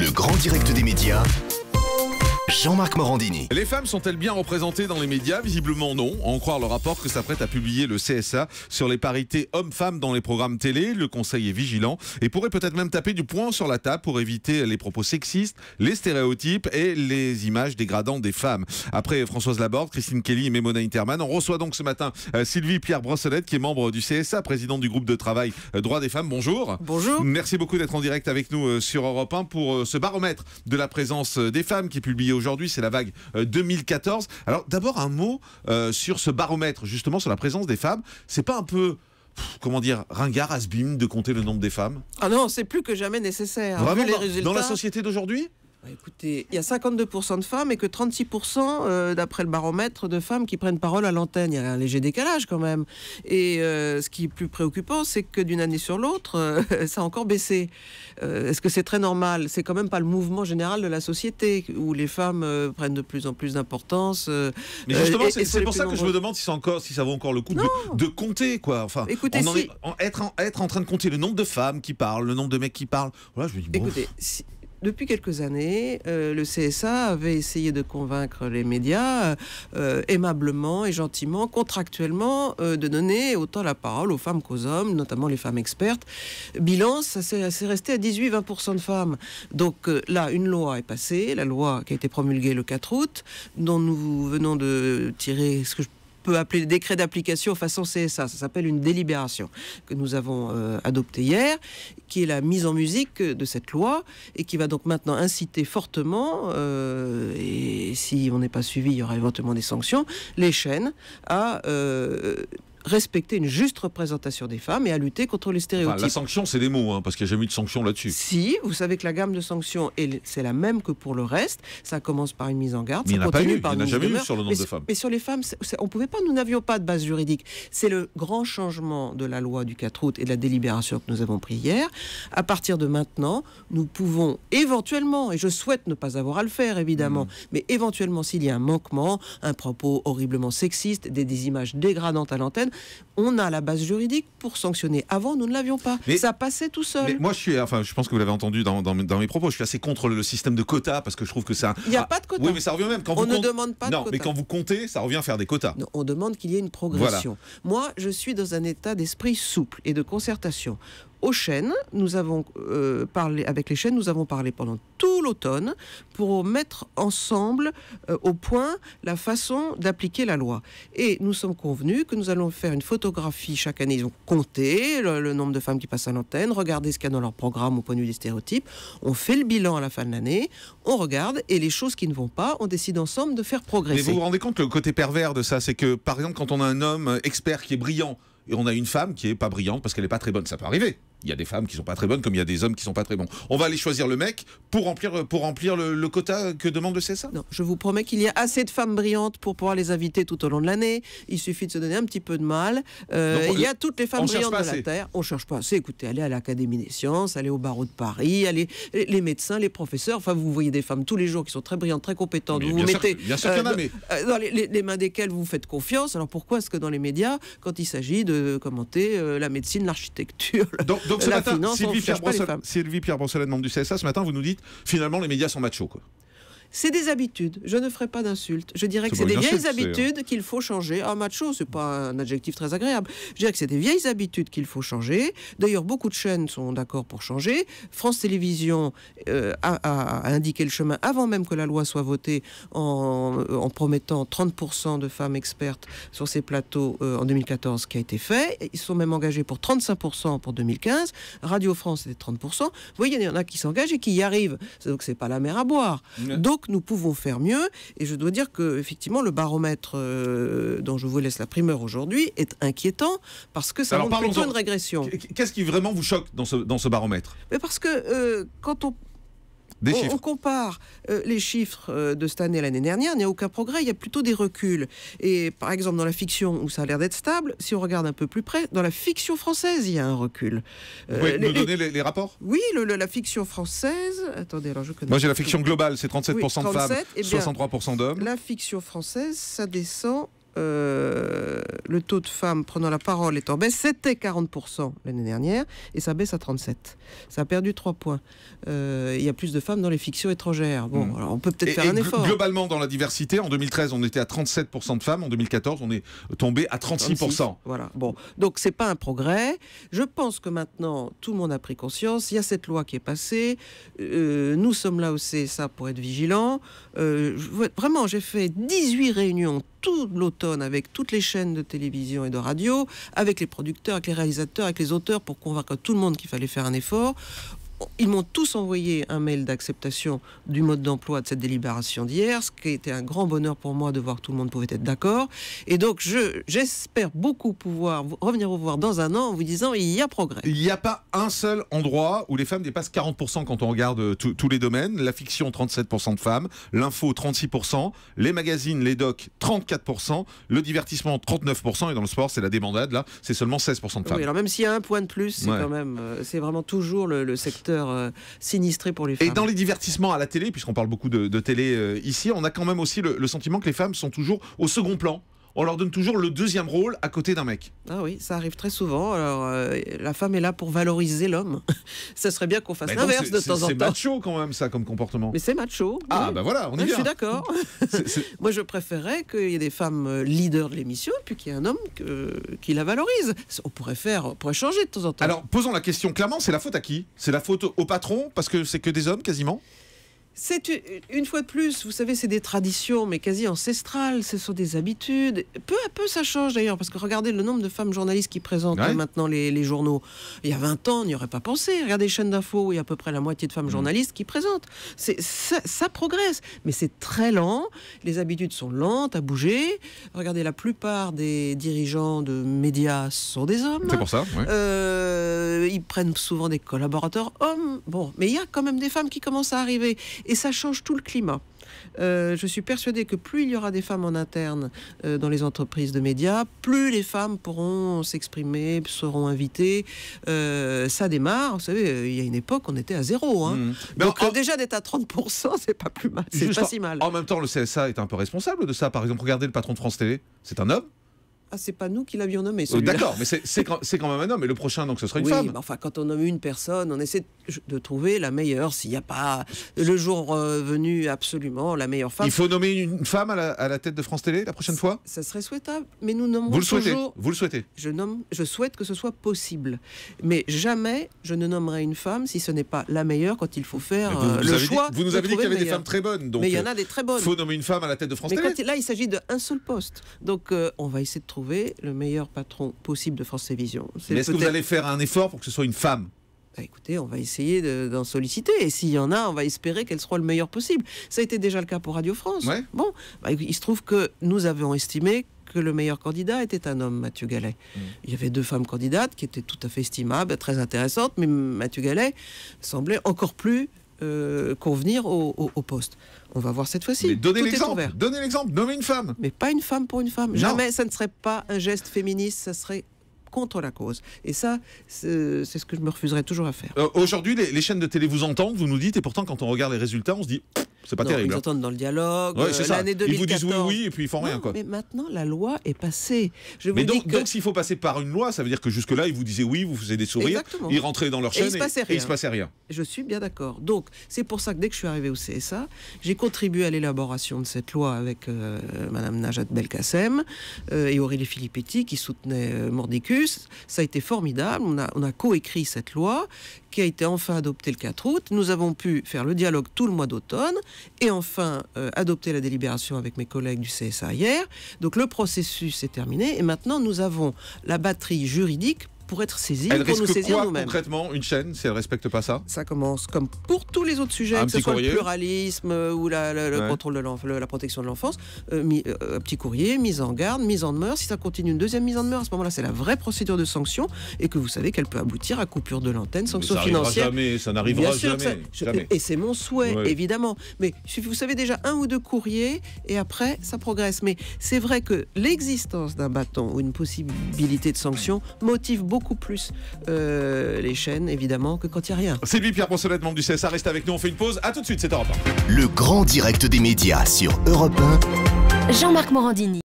Le grand direct des médias Jean-Marc Morandini. Les femmes sont-elles bien représentées dans les médias Visiblement non. en croire le rapport que s'apprête à publier le CSA sur les parités hommes-femmes dans les programmes télé, le Conseil est vigilant et pourrait peut-être même taper du poing sur la table pour éviter les propos sexistes, les stéréotypes et les images dégradantes des femmes. Après Françoise Laborde, Christine Kelly et Mémona Interman, on reçoit donc ce matin euh, Sylvie Pierre Brossolette qui est membre du CSA, présidente du groupe de travail euh, Droits des femmes. Bonjour. Bonjour. Merci beaucoup d'être en direct avec nous euh, sur Europe 1 pour ce baromètre de la présence des femmes qui est publié aujourd'hui aujourd'hui, c'est la vague 2014. Euh, Alors d'abord un mot euh, sur ce baromètre, justement sur la présence des femmes. C'est pas un peu comment dire, ringard, has de compter le nombre des femmes Ah non, c'est plus que jamais nécessaire. Hein, dans la société d'aujourd'hui bah, écoutez, il y a 52% de femmes et que 36%, euh, d'après le baromètre, de femmes qui prennent parole à l'antenne. Il y a un léger décalage quand même. Et euh, ce qui est plus préoccupant, c'est que d'une année sur l'autre, euh, ça a encore baissé. Est-ce que c'est très normal C'est quand même pas le mouvement général de la société où les femmes prennent de plus en plus d'importance. Mais justement, c'est pour ça que je me demande si, encore, si ça vaut encore le coup de, compter. quoi. Enfin, Écoutez, être, en, train de compter le nombre de femmes qui parlent, le nombre de mecs qui parlent. Voilà, je me dis, Écoutez, depuis quelques années, euh, le CSA avait essayé de convaincre les médias euh, euh, aimablement et gentiment, contractuellement, de donner autant la parole aux femmes qu'aux hommes, notamment les femmes expertes. Bilan, ça s'est resté à 18-20% de femmes. Donc là, une loi est passée, la loi qui a été promulguée le 4 août, dont nous venons de tirer ce que je peut appeler le décret d'application façon CSA. Ça s'appelle une délibération que nous avons euh, adoptée hier, qui est la mise en musique de cette loi et qui va donc maintenant inciter fortement, euh, et si on n'est pas suivi, il y aura éventuellement des sanctions, les chaînes à euh, respecter une juste représentation des femmes et à lutter contre les stéréotypes. la sanction, c'est des mots, hein, parce qu'il n'y a jamais eu de sanction là-dessus. Si, vous savez que la gamme de sanctions, c'est la même que pour le reste. Ça commence par une mise en garde, ça continue par une mise en garde. jamais eu sur le nombre de femmes. Mais sur les femmes, on pouvait pas, nous n'avions pas de base juridique. C'est le grand changement de la loi du 4 août et de la délibération que nous avons pris hier. À partir de maintenant, nous pouvons éventuellement, et je souhaite ne pas avoir à le faire évidemment, mm. mais éventuellement s'il y a un manquement, un propos horriblement sexiste, des, des images dégradantes à l'antenne, on a la base juridique pour sanctionner. Avant, nous ne l'avions pas. Mais, ça passait tout seul. moi, je suis, enfin, je pense que vous l'avez entendu dans, mes propos, je suis assez contre le système de quotas parce que je trouve que ça. Il n'y a pas de quotas. Oui, mais ça revient même quand on ne demande pas. Non, de quotas. mais quand vous comptez, ça revient à faire des quotas. on demande qu'il y ait une progression. Moi, je suis dans un état d'esprit souple et de concertation aux chaînes. Nous avons euh, parlé avec les chaînes, nous avons parlé pendant tout l'automne pour mettre ensemble euh, au point la façon d'appliquer la loi. Et nous sommes convenus que nous allons faire une photographie chaque année. Ils ont compté le, nombre de femmes qui passent à l'antenne, regarder ce qu'il y a dans leur programme au point de vue des stéréotypes. On fait le bilan à la fin de l'année, on regarde et les choses qui ne vont pas, on décide ensemble de faire progresser. Mais vous vous rendez compte le côté pervers de ça, c'est que par exemple quand on a un homme expert qui est brillant et on a une femme qui est pas brillante parce qu'elle n'est pas très bonne, ça peut arriver il y a des femmes qui sont pas très bonnes comme il y a des hommes qui sont pas très bons. On va aller choisir le mec pour remplir, pour remplir le, quota que demande le CSA Non, je vous promets qu'il y a assez de femmes brillantes pour pouvoir les inviter tout au long de l'année. Il suffit de se donner un petit peu de mal. Euh, il y a toutes les femmes brillantes de la Terre. On cherche pas assez. Écoutez, allez à l'Académie des sciences, allez au barreau de Paris, allez les médecins, les professeurs. Enfin, vous voyez des femmes tous les jours qui sont très brillantes, très compétentes. vous vous mettez dans, les, mains desquelles vous faites confiance. Alors pourquoi est-ce que dans les médias, quand il s'agit de commenter euh, la médecine, l'architecture, donc ce matin, Sylvie Pierre, Bonsolet, membre du CSA, ce matin, vous nous dites finalement les médias sont machos. C'est des habitudes. Je ne ferai pas d'insultes. Je dirais que c'est des vieilles euh, habitudes qu'il faut changer. Ah, macho, c'est pas un adjectif très agréable. Je dirais que c'est des vieilles habitudes qu'il faut changer. D'ailleurs, beaucoup de chaînes sont d'accord pour changer. France Télévisions euh, a, indiqué le chemin avant même que la loi soit votée en, promettant 30% de femmes expertes sur ces plateaux euh, en 2014, ce qui a été fait. Ils sont même engagés pour 35% pour 2015. Radio France, c'était 30%. Vous voyez, il y en a qui s'engagent et qui y arrivent. Donc, c'est pas la mer à boire. Donc, nous pouvons faire mieux. Et je dois dire que effectivement le baromètre euh, dont je vous laisse la primeur aujourd'hui est inquiétant parce que ça montre une régression. Qu'est-ce qui vraiment vous choque dans ce, dans ce baromètre Mais parce que euh, quand on on, compare euh, les chiffres euh, de cette année à l'année dernière, il n'y a aucun progrès, il y a plutôt des reculs. Et par exemple, dans la fiction où ça a l'air d'être stable, si on regarde un peu plus près, dans la fiction française, il y a un recul. Vous euh, pouvez les, les, rapports Oui, la fiction française. Attendez, alors je connais. Moi, j'ai la fiction globale, c'est 37% 37, de femmes, 63% eh d'hommes. La fiction française, ça descend euh, le taux de femmes prenant la parole est en baisse. C'était 40% l'année dernière et ça baisse à 37. Ça a perdu 3 points. Euh, il y a plus de femmes dans les fictions étrangères. Bon, mm. alors on peut peut-être faire un effort. Globalement, dans la diversité, en 2013, on était à 37% de femmes. En 2014, on est tombé à 36%. voilà. Bon, donc c'est pas un progrès. Je pense que maintenant, tout le monde a pris conscience. Il y a cette loi qui est passée. Euh, nous sommes là aussi, ça, pour être vigilants. vraiment, j'ai fait 18 réunions tout l'automne avec toutes les chaînes de télévision et de radio, avec les producteurs, avec les réalisateurs, avec les auteurs pour convaincre tout le monde qu'il fallait faire un effort ils m'ont tous envoyé un mail d'acceptation du mode d'emploi de cette délibération d'hier, ce qui était un grand bonheur pour moi de voir que tout le monde pouvait être d'accord. Et donc, je, j'espère beaucoup pouvoir revenir vous voir dans un an en vous disant il y a progrès. Il n'y a pas un seul endroit où les femmes dépassent 40% quand on regarde euh, tous les domaines. La fiction, 37% de femmes. L'info, 36%. Les magazines, les docs, 34%. Le divertissement, 39%. Et dans le sport, c'est la débandade, là, c'est seulement 16% de femmes. Oui, alors même s'il y a un point de plus, c'est quand même, euh, c'est vraiment toujours le, le secteur euh, sinistré pour les femmes. Et dans les divertissements à la télé, puisqu'on parle beaucoup de, télé euh, ici, on a quand même aussi le sentiment que les femmes sont toujours au second plan on leur donne toujours le deuxième rôle à côté d'un mec. Ah oui, ça arrive très souvent. Alors, euh, la femme est là pour valoriser l'homme. ça serait bien qu'on fasse l'inverse de temps en temps. C'est macho quand même, ça, comme comportement. Mais c'est macho. Ah, ben voilà, on est ah, Je suis d'accord. Moi, je préférerais qu'il y ait des femmes euh, leaders de l'émission, puis qu'il y ait un homme qui la valorise. On pourrait faire, on pourrait changer de temps en temps. Alors, posons la question clairement, c'est la faute à qui C'est la faute au patron, parce que c'est que des hommes quasiment c'est une fois de plus, vous savez, c'est des traditions, mais quasi ancestrales, ce sont des habitudes. Peu à peu, ça change d'ailleurs, parce que regardez le nombre de femmes journalistes qui présentent maintenant les, journaux. Il y a 20 ans, on n'y aurait pas pensé. Regardez les chaînes d'infos, il y a à peu près la moitié de femmes mmh. journalistes qui présentent. Ça, ça, progresse, mais c'est très lent. Les habitudes sont lentes à bouger. Regardez, la plupart des dirigeants de médias sont des hommes. C'est pour ça, ouais. Euh, ils prennent souvent des collaborateurs hommes. Bon, mais il y a quand même des femmes qui commencent à arriver. Et ça change tout le climat. Euh, je suis persuadée que plus il y aura des femmes en interne euh, dans les entreprises de médias, plus les femmes pourront s'exprimer, seront invitées. Euh, ça démarre. Vous savez, il y a une époque, on était à zéro. Hein. Mmh. Donc déjà d'être à 30%, c'est pas plus mal. C'est pas si mal. En même temps, le CSA est un peu responsable de ça. Par exemple, regardez le patron de France Télé, c'est un homme. Ah, c'est pas nous qui l'avions nommé. D'accord, mais c'est quand, même un homme. Et le prochain, donc, ce sera une femme. enfin, quand on nomme une personne, on essaie de de trouver la meilleure, s'il n'y a pas le jour euh, venu absolument la meilleure femme. Il faut nommer une femme à la, tête de France Télé la prochaine fois Ça serait souhaitable, mais nous nommons Vous le souhaitez Vous le souhaitez je, nomme, je souhaite que ce soit possible. Mais jamais je ne nommerai une femme si ce n'est pas la meilleure quand il faut faire euh, le choix. vous nous avez dit qu'il y avait des femmes très bonnes. Donc mais il y en a des très bonnes. faut nommer une femme à la tête de France Télé. là, il s'agit d'un seul poste. Donc euh, on va essayer de trouver le meilleur patron possible de France Télévision. mais est-ce que vous allez faire un effort pour que ce soit une femme bah, écoutez, on va essayer d'en solliciter. Et s'il y en a, on va espérer qu'elle sera le meilleur possible. Ça a été déjà le cas pour Radio France. Bon, bah, il se trouve que nous avons estimé que le meilleur candidat était un homme, Mathieu Gallet. Mm. Il y avait deux femmes candidates qui étaient tout à fait estimables, très intéressantes, mais Mathieu Gallet semblait encore plus euh, convenir au, poste. On va voir cette fois-ci. Donnez l'exemple, donnez l'exemple, nommez une femme. Mais pas une femme pour une femme. Jamais, ça ne serait pas un geste féministe, ça serait contre la cause. Et ça, c'est ce que je me refuserais toujours à faire. Euh, aujourd'hui, les, les chaînes de télé vous entendent, vous nous dites, et pourtant, quand on regarde les résultats, on se dit c'est pas terrible. Ils entendent hein. dans le dialogue. Ouais, euh, L'année 2014. Ils vous disent oui, oui, et puis ils font rien. Quoi. Mais maintenant, la loi est passée. Je vous mais donc, s'il faut passer par une loi, ça veut dire que jusque-là, ils vous disaient oui, vous faisiez des sourires, ils rentraient dans leur chaîne et, il se, se passait rien. Je suis bien d'accord. Donc, c'est pour ça que dès que je suis arrivé au CSA, j'ai contribué à l'élaboration de cette loi avec Mme euh, Madame Najat Belkacem euh, et Aurélie Filippetti qui soutenait Mordicus. Ça a été formidable. On a, on a coécrit cette loi qui a été enfin adopté le 4 août. Nous avons pu faire le dialogue tout le mois d'automne et enfin euh, adopter la délibération avec mes collègues du CSA hier. Donc le processus est terminé et maintenant nous avons la batterie juridique pour être saisie, pour nous saisir nous-mêmes. concrètement une chaîne si elle ne respecte pas ça Ça commence comme pour tous les autres sujets, que ce soit le pluralisme euh, ou la, le contrôle de la protection de l'enfance, euh, euh, un petit courrier, mise en garde, mise en demeure. Si ça continue une deuxième mise en demeure, à ce moment-là, c'est la vraie procédure de sanction et que vous savez qu'elle peut aboutir à coupure de l'antenne, sanction financière. ça n'arrivera jamais, jamais, Et c'est mon souhait, évidemment. Mais vous savez déjà un ou deux courriers et après, ça progresse. Mais c'est vrai que l'existence d'un bâton ou une possibilité de sanction motive beaucoup plus euh, les chaînes, évidemment, que quand il n'y a rien. C'est lui, Pierre Poncelet, membre du CSA. Reste avec nous, on fait une pause. À tout de suite, c'est Europe Le grand direct des médias sur Europe 1. Jean-Marc Morandini.